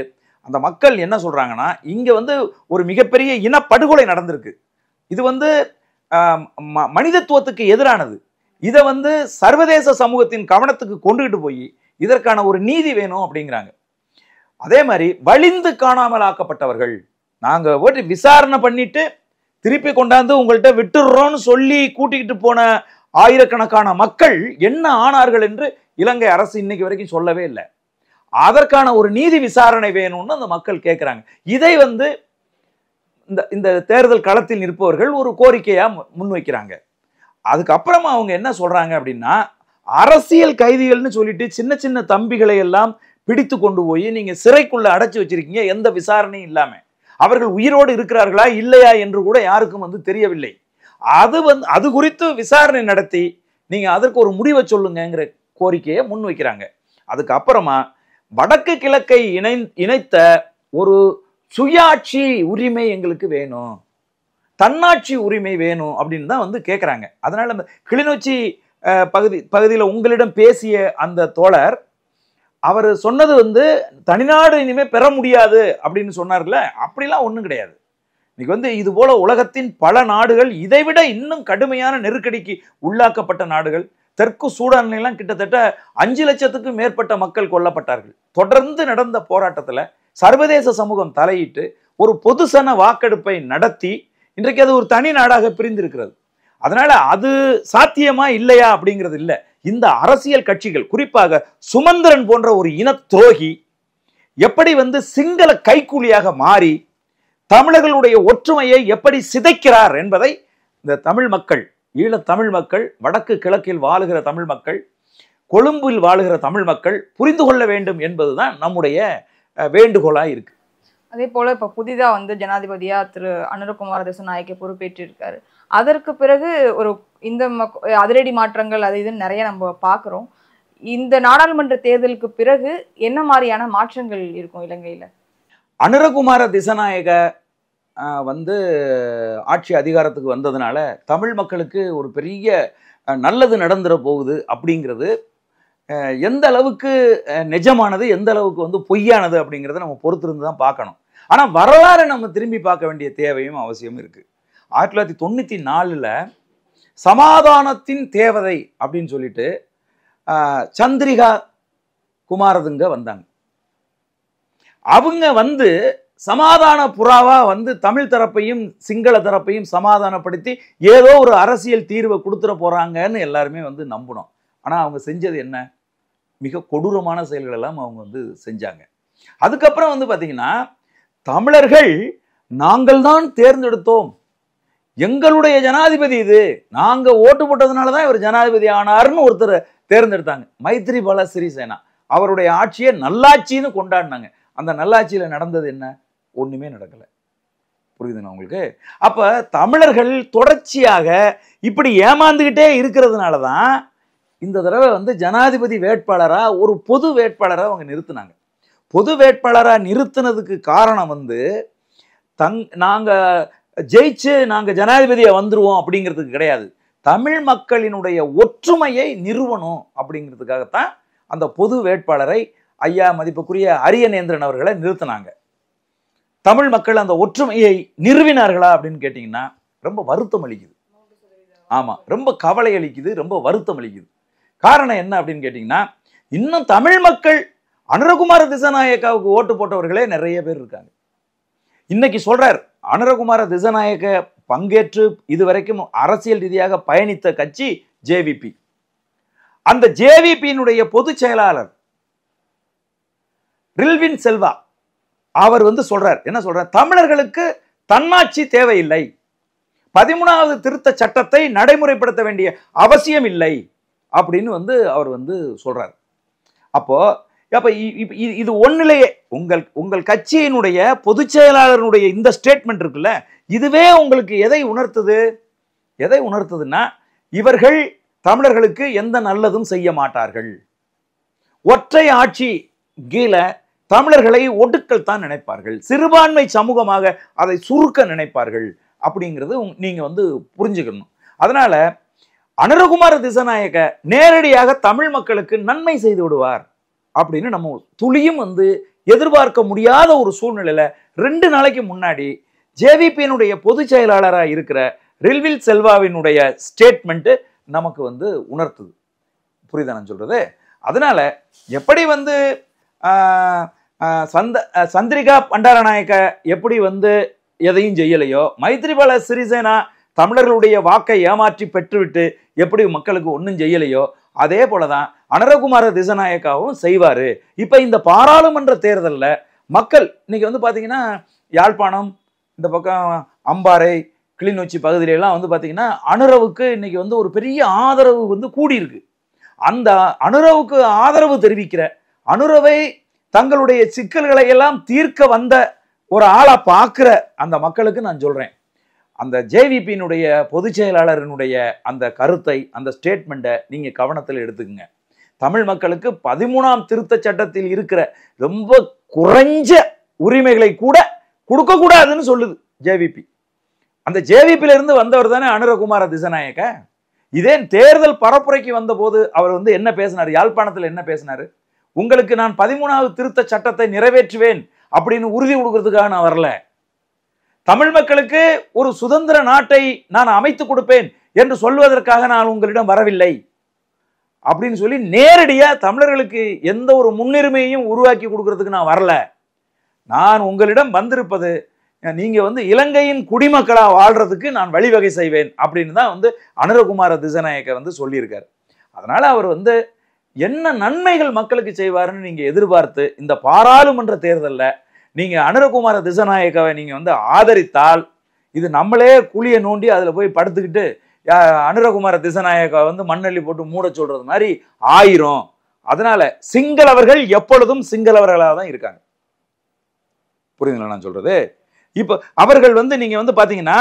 அந்த மக்கள் என்ன சொல்கிறாங்கன்னா இங்கே வந்து ஒரு மிகப்பெரிய இனப்படுகொலை நடந்திருக்கு இது வந்து மனிதத்துவத்துக்கு எதிரானது இதை வந்து சர்வதேச சமூகத்தின் கவனத்துக்கு கொண்டுகிட்டு போய் இதற்கான ஒரு நீதி வேணும் அப்படிங்கிறாங்க அதே மாதிரி வலிந்து காணாமல் ஆக்கப்பட்டவர்கள் நாங்கள் போட்டு விசாரணை பண்ணிட்டு திருப்பி கொண்டாந்து உங்கள்கிட்ட விட்டுடுறோன்னு சொல்லி கூட்டிக்கிட்டு போன ஆயிரக்கணக்கான மக்கள் என்ன ஆனார்கள் என்று இலங்கை அரசு இன்னைக்கு வரைக்கும் சொல்லவே இல்லை அதற்கான ஒரு நீதி விசாரணை வேணும்னு அந்த மக்கள் கேட்குறாங்க இதை வந்து இந்த இந்த தேர்தல் களத்தில் நிற்பவர்கள் ஒரு கோரிக்கையாக முன்வைக்கிறாங்க அதுக்கப்புறமா அவங்க என்ன சொல்கிறாங்க அப்படின்னா அரசியல் கைதிகள்னு சொல்லிட்டு சின்ன சின்ன தம்பிகளை எல்லாம் பிடித்து கொண்டு போய் நீங்கள் சிறைக்குள்ளே அடைச்சி வச்சிருக்கீங்க எந்த விசாரணையும் இல்லாமல் அவர்கள் உயிரோடு இருக்கிறார்களா இல்லையா என்று கூட யாருக்கும் வந்து தெரியவில்லை அது வந்து அது குறித்து விசாரணை நடத்தி நீங்கள் அதற்கு ஒரு முடிவை சொல்லுங்கிற கோரிக்கையை முன்வைக்கிறாங்க அதுக்கப்புறமா வடக்கு கிழக்கை இணை இணைத்த ஒரு சுயாட்சி உரிமை எங்களுக்கு வேணும் தன்னாட்சி உரிமை வேணும் அப்படின்னு தான் வந்து கேட்குறாங்க அதனால் அந்த கிளிநொச்சி பகுதி பகுதியில் உங்களிடம் பேசிய அந்த தோழர் அவர் சொன்னது வந்து தனிநாடு இனிமேல் பெற முடியாது அப்படின்னு சொன்னார்ல அப்படிலாம் ஒன்றும் கிடையாது இன்னைக்கு வந்து இது போல உலகத்தின் பல நாடுகள் இதைவிட இன்னும் கடுமையான நெருக்கடிக்கு உள்ளாக்கப்பட்ட நாடுகள் தெற்கு சூடான்லாம் கிட்டத்தட்ட அஞ்சு லட்சத்துக்கும் மேற்பட்ட மக்கள் கொல்லப்பட்டார்கள் தொடர்ந்து நடந்த போராட்டத்தில் சர்வதேச சமூகம் தலையிட்டு ஒரு பொதுசன வாக்கெடுப்பை நடத்தி இன்றைக்கு அது ஒரு தனி நாடாக பிரிந்திருக்கிறது அதனால அது சாத்தியமா இல்லையா அப்படிங்கிறது இல்லை இந்த அரசியல் கட்சிகள் குறிப்பாக சுமந்திரன் போன்ற ஒரு இன துரோகி எப்படி வந்து சிங்கள கைக்கூலியாக மாறி தமிழர்களுடைய ஒற்றுமையை எப்படி சிதைக்கிறார் என்பதை இந்த தமிழ் மக்கள் ஈழத்தமிழ் மக்கள் வடக்கு கிழக்கில் வாழுகிற தமிழ் மக்கள் கொழும்பில் வாழுகிற தமிழ் மக்கள் புரிந்து கொள்ள வேண்டும் என்பதுதான் நம்முடைய வேண்டுகோளாக இருக்கு அதே போல இப்போ புதிதாக வந்து ஜனாதிபதியாக திரு அனுரகுமார் தேசநாயக்கை பொறுப்பேற்றிருக்காரு அதற்கு பிறகு ஒரு இந்த அதிரடி மாற்றங்கள் அது இதுன்னு நிறைய நம்ம பார்க்குறோம் இந்த நாடாளுமன்ற தேர்தலுக்கு பிறகு என்ன மாதிரியான மாற்றங்கள் இருக்கும் இலங்கையில் அனுரகுமார திசநாயக வந்து ஆட்சி அதிகாரத்துக்கு வந்ததுனால தமிழ் மக்களுக்கு ஒரு பெரிய நல்லது நடந்துட போகுது அப்படிங்கிறது எந்த அளவுக்கு நிஜமானது எந்த அளவுக்கு வந்து பொய்யானது அப்படிங்கிறத நம்ம பொறுத்திருந்து தான் பார்க்கணும் ஆனால் வரலாறை நம்ம திரும்பி பார்க்க வேண்டிய தேவையும் அவசியம் இருக்குது ஆயிரத்தி தொள்ளாயிரத்தி தொண்ணூற்றி நாலில் சமாதானத்தின் தேவதை அப்படின்னு சொல்லிட்டு சந்திரிகா குமாரதுங்க வந்தாங்க அவங்க வந்து சமாதான புறாவாக வந்து தமிழ் தரப்பையும் சிங்கள தரப்பையும் சமாதானப்படுத்தி ஏதோ ஒரு அரசியல் தீர்வை கொடுத்துட போகிறாங்கன்னு எல்லாருமே வந்து நம்பணும் ஆனால் அவங்க செஞ்சது என்ன மிக கொடூரமான செயல்கள் எல்லாம் அவங்க வந்து செஞ்சாங்க அதுக்கப்புறம் வந்து பார்த்திங்கன்னா தமிழர்கள் நாங்கள் தான் தேர்ந்தெடுத்தோம் எங்களுடைய ஜனாதிபதி இது நாங்கள் ஓட்டு போட்டதுனால தான் இவர் ஜனாதிபதி ஆனார்னு ஒருத்தர் தேர்ந்தெடுத்தாங்க மைத்ரி பால சிறிசேனா அவருடைய ஆட்சியை நல்லாட்சின்னு கொண்டாடினாங்க அந்த நல்லாட்சியில் நடந்தது என்ன ஒன்றுமே நடக்கலை புரியுதுண்ணா உங்களுக்கு அப்போ தமிழர்கள் தொடர்ச்சியாக இப்படி ஏமாந்துக்கிட்டே இருக்கிறதுனால தான் இந்த தடவை வந்து ஜனாதிபதி வேட்பாளராக ஒரு பொது வேட்பாளராக அவங்க நிறுத்தினாங்க பொது வேட்பாளராக நிறுத்தினதுக்கு காரணம் வந்து தங் நாங்கள் ஜெயிச்சு நாங்கள் ஜனாதிபதியை வந்துடுவோம் அப்படிங்கிறதுக்கு கிடையாது தமிழ் மக்களினுடைய ஒற்றுமையை நிறுவனம் அப்படிங்கிறதுக்காகத்தான் அந்த பொது வேட்பாளரை ஐயா மதிப்புக்குரிய அரியநேந்திரன் அவர்களை நிறுத்தினாங்க தமிழ் மக்கள் அந்த ஒற்றுமையை நிறுவினார்களா அப்படின்னு கேட்டிங்கன்னா ரொம்ப வருத்தம் அளிக்குது ஆமாம் ரொம்ப கவலை அளிக்குது ரொம்ப வருத்தம் அளிக்குது காரணம் என்ன அப்படின்னு கேட்டிங்கன்னா இன்னும் தமிழ் மக்கள் அனுரகுமார திசநாயக்காவுக்கு ஓட்டு போட்டவர்களே நிறைய பேர் இருக்காங்க இன்னைக்கு சொல்கிறார் அனுரகுமார திசநாயக்க பங்கேற்று இது வரைக்கும் அரசியல் ரீதியாக பயணித்த கட்சி ஜேவிபி அந்த ஜேவிபியினுடைய பொதுச் செயலாளர் ரில்வின் செல்வா அவர் வந்து சொல்றார் என்ன சொல்றார் தமிழர்களுக்கு தன்னாட்சி தேவையில்லை பதிமூணாவது திருத்த சட்டத்தை நடைமுறைப்படுத்த வேண்டிய அவசியம் இல்லை அப்படின்னு வந்து அவர் வந்து சொல்றார் அப்போ அப்ப இது ஒன்னிலையே உங்கள் உங்கள் கட்சியினுடைய பொதுச் செயலாளருடைய இந்த ஸ்டேட்மெண்ட் இருக்குல்ல இதுவே உங்களுக்கு எதை உணர்த்துது எதை உணர்த்துதுன்னா இவர்கள் தமிழர்களுக்கு எந்த நல்லதும் செய்ய மாட்டார்கள் ஒற்றை ஆட்சி கீழே தமிழர்களை ஒடுக்கல் தான் நினைப்பார்கள் சிறுபான்மை சமூகமாக அதை சுருக்க நினைப்பார்கள் அப்படிங்கிறது நீங்கள் வந்து புரிஞ்சுக்கணும் அதனால் அனுரகுமார திசநாயக நேரடியாக தமிழ் மக்களுக்கு நன்மை செய்து விடுவார் அப்படின்னு நம்ம துளியும் வந்து எதிர்பார்க்க முடியாத ஒரு சூழ்நிலையில் ரெண்டு நாளைக்கு முன்னாடி ஜேவிபியினுடைய பொதுச் செயலாளராக இருக்கிற ரில்வில் செல்வாவினுடைய ஸ்டேட்மெண்ட்டு நமக்கு வந்து உணர்த்துது புரியுதா சொல்கிறது அதனால் எப்படி வந்து சந்த சந்திரிகா பண்டாரநாயக்க எப்படி வந்து எதையும் செய்யலையோ மைத்ரிபால சிறிசேனா தமிழர்களுடைய வாக்கை ஏமாற்றி பெற்றுவிட்டு எப்படி மக்களுக்கு ஒன்றும் செய்யலையோ அதே போல தான் அனரகுமார திசநாயக்காவும் செய்வார் இப்போ இந்த பாராளுமன்ற தேர்தலில் மக்கள் இன்றைக்கி வந்து பார்த்திங்கன்னா யாழ்ப்பாணம் இந்த பக்கம் அம்பாறை கிளிநொச்சி பகுதியிலலாம் வந்து பார்த்திங்கன்னா அனுரவுக்கு இன்றைக்கி வந்து ஒரு பெரிய ஆதரவு வந்து கூடியிருக்கு அந்த அனுரவுக்கு ஆதரவு தெரிவிக்கிற அனுரவை தங்களுடைய சிக்கல்களை எல்லாம் தீர்க்க வந்த ஒரு ஆளை பார்க்குற அந்த மக்களுக்கு நான் சொல்கிறேன் அந்த ஜேவிபியினுடைய பொதுச் செயலாளரினுடைய அந்த கருத்தை அந்த ஸ்டேட்மெண்ட்டை நீங்கள் கவனத்தில் எடுத்துக்கங்க தமிழ் மக்களுக்கு பதிமூணாம் திருத்த சட்டத்தில் இருக்கிற ரொம்ப குறைஞ்ச உரிமைகளை கூட கொடுக்கக்கூடாதுன்னு சொல்லுது ஜேவிபி அந்த ஜேவிபியிலிருந்து வந்தவர் தானே அனுரகுமார திசநாயக்க இதே தேர்தல் பரப்புரைக்கு வந்தபோது அவர் வந்து என்ன பேசினார் யாழ்ப்பாணத்தில் என்ன பேசினார் உங்களுக்கு நான் பதிமூணாவது திருத்த சட்டத்தை நிறைவேற்றுவேன் அப்படின்னு உறுதி கொடுக்கறதுக்காக நான் வரல தமிழ் மக்களுக்கு ஒரு சுதந்திர நாட்டை நான் அமைத்து கொடுப்பேன் என்று சொல்வதற்காக நான் உங்களிடம் வரவில்லை அப்படின்னு சொல்லி நேரடியாக தமிழர்களுக்கு எந்த ஒரு முன்னுரிமையையும் உருவாக்கி கொடுக்கறதுக்கு நான் வரல நான் உங்களிடம் வந்திருப்பது நீங்கள் வந்து இலங்கையின் குடிமக்களாக வாழ்கிறதுக்கு நான் வழிவகை செய்வேன் அப்படின்னு தான் வந்து அனுரகுமார திசநாயக்கர் வந்து சொல்லியிருக்கார் அதனால் அவர் வந்து என்ன நன்மைகள் மக்களுக்கு செய்வாருன்னு நீங்கள் எதிர்பார்த்து இந்த பாராளுமன்ற தேர்தலில் நீங்கள் அனுரகுமார திசநாயகாவை நீங்கள் வந்து ஆதரித்தால் இது நம்மளே குழியை நோண்டி அதில் போய் படுத்துக்கிட்டு அனுரகுமார திசநாயக்கா வந்து மண்ணள்ளி போட்டு மூட சொல்றது மாதிரி ஆயிரும் அதனால சிங்களவர்கள் எப்பொழுதும் சிங்களவர்களாக தான் இருக்காங்க புரியுதுங்களா நான் சொல்றது இப்போ அவர்கள் வந்து நீங்க வந்து பாத்தீங்கன்னா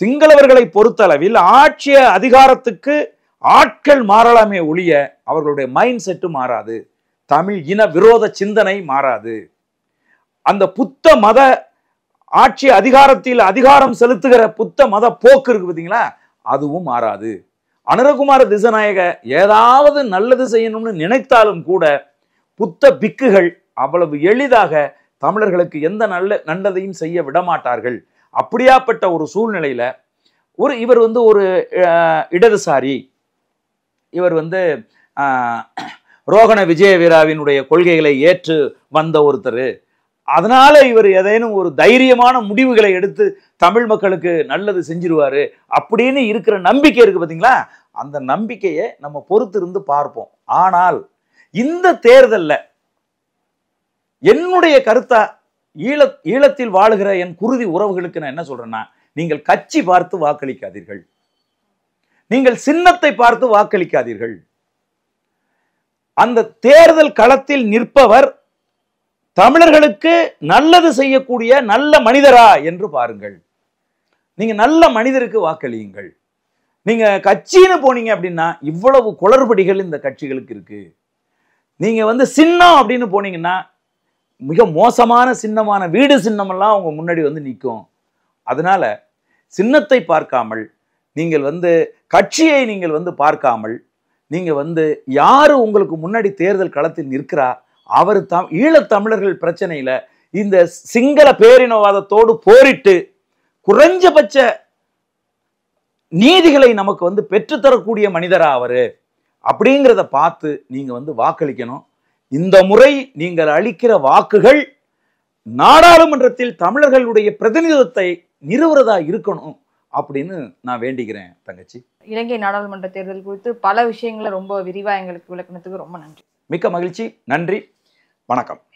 சிங்களவர்களை பொறுத்தளவில் ஆட்சிய அதிகாரத்துக்கு ஆட்கள் மாறலாமே ஒழிய அவர்களுடைய மைண்ட் செட்டு மாறாது தமிழ் இன விரோத சிந்தனை மாறாது அந்த புத்த மத ஆட்சி அதிகாரத்தில் அதிகாரம் செலுத்துகிற புத்த மத போக்கு இருக்கு பார்த்தீங்களா அதுவும் மாறாது அனுரகுமார திசநாயக ஏதாவது நல்லது செய்யணும்னு நினைத்தாலும் கூட புத்த பிக்குகள் அவ்வளவு எளிதாக தமிழர்களுக்கு எந்த நல்ல நல்லதையும் செய்ய விடமாட்டார்கள் அப்படியாப்பட்ட ஒரு சூழ்நிலையில் ஒரு இவர் வந்து ஒரு இடதுசாரி இவர் வந்து ரோகண விஜய வீராவினுடைய கொள்கைகளை ஏற்று வந்த ஒருத்தர் அதனால இவர் ஏதேனும் ஒரு தைரியமான முடிவுகளை எடுத்து தமிழ் மக்களுக்கு நல்லது செஞ்சிருவார் அப்படின்னு இருக்கிற நம்பிக்கை இருக்கு பார்த்தீங்களா அந்த நம்பிக்கையை நம்ம பொறுத்திருந்து பார்ப்போம் ஆனால் இந்த தேர்தலில் என்னுடைய கருத்தா ஈழ ஈழத்தில் வாழுகிற என் குருதி உறவுகளுக்கு நான் என்ன சொல்றேன்னா நீங்கள் கட்சி பார்த்து வாக்களிக்காதீர்கள் நீங்கள் சின்னத்தை பார்த்து வாக்களிக்காதீர்கள் அந்த தேர்தல் களத்தில் நிற்பவர் தமிழர்களுக்கு நல்லது செய்யக்கூடிய நல்ல மனிதரா என்று பாருங்கள் நீங்க நல்ல மனிதருக்கு வாக்களியுங்கள் நீங்க கட்சின்னு போனீங்க அப்படின்னா இவ்வளவு குளறுபடிகள் இந்த கட்சிகளுக்கு இருக்கு நீங்க வந்து சின்னம் அப்படின்னு போனீங்கன்னா மிக மோசமான சின்னமான வீடு சின்னமெல்லாம் அவங்க முன்னாடி வந்து நிற்கும் அதனால சின்னத்தை பார்க்காமல் நீங்கள் வந்து கட்சியை நீங்கள் வந்து பார்க்காமல் நீங்கள் வந்து யார் உங்களுக்கு முன்னாடி தேர்தல் களத்தில் நிற்கிறா அவர் தாம் ஈழத்தமிழர்கள் பிரச்சனையில் இந்த சிங்கள பேரினவாதத்தோடு போரிட்டு குறைஞ்சபட்ச நீதிகளை நமக்கு வந்து பெற்றுத்தரக்கூடிய மனிதரா அவர் அப்படிங்கிறத பார்த்து நீங்கள் வந்து வாக்களிக்கணும் இந்த முறை நீங்கள் அளிக்கிற வாக்குகள் நாடாளுமன்றத்தில் தமிழர்களுடைய பிரதிநிதித்துவத்தை நிறுவுறதா இருக்கணும் அப்படின்னு நான் வேண்டிக்கிறேன் தங்கச்சி இலங்கை நாடாளுமன்ற தேர்தல் குறித்து பல விஷயங்களை ரொம்ப விரிவாக எங்களுக்கு விளக்கினத்துக்கு ரொம்ப நன்றி மிக்க மகிழ்ச்சி நன்றி வணக்கம்